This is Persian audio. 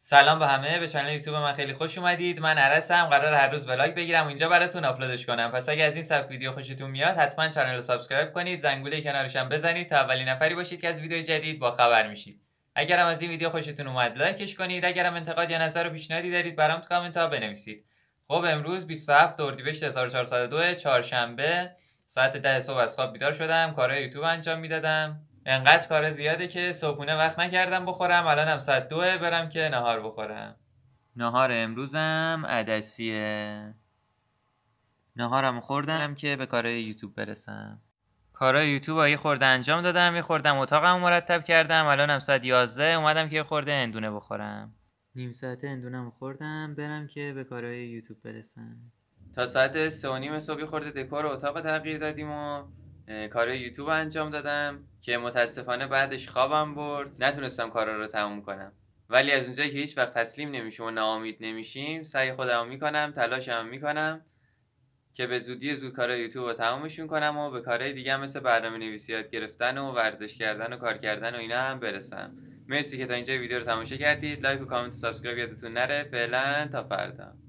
سلام به همه به کانال یوتیوب من خیلی خوش اومدید من عرسم قرار هر روز ولاگ بگیرم اینجا براتون آپلودش کنم پس اگه از این سبک ویدیو خوشتون میاد حتما کانال رو سابسکرایب کنید زنگوله کنارش هم بزنید تا اولین نفری باشید که از ویدیو جدید با خبر میشید اگرم از این ویدیو خوشتون اومد لایکش کنید اگرم انتقاد یا نظر و پیشنهادی دارید برام تو کامنت ها بنویسید خب امروز 27 اردیبهشت 1402 چهارشنبه ساعت 10 صبح از خواب بیدار شدم کارهای یوتیوب انجام میدادم انقدر کار زیاده که صبحونه وقت نکردم بخورم الانم ساعت دوه برم که نهار بخورم نهار امروزم عدسیه نهارم خوردم که به کارهای یوتیوب برسم کارهای یوتیوب یه خورده انجام دادم یه خوردم اتاقم مرتب کردم الانم ساعت یازده اومدم که یه خورده اندونه بخورم نیم ساعت اندونم خوردم برم که به کارهای یوتیوب برسم تا ساعت سه و نیم صبح خورده دکور اتاق تغییر دادیم و کار یوتیوب انجام دادم که متاسفانه بعدش خوابم برد نتونستم کارا رو تموم کنم ولی از اونجایی که هیچ وقت تسلیم نمیشیم و ناامید نمیشیم سعی خودم میکنم تلاشم میکنم که به زودی زود کار یوتیوب رو تمامشون کنم و به کارهای دیگه مثل برنامه نویسی گرفتن و ورزش کردن و کار کردن و اینا هم برسم مرسی که تا اینجا ویدیو رو تماشا کردید لایک و کامنت و سابسکرایب یادتون نره فعلا تا فردا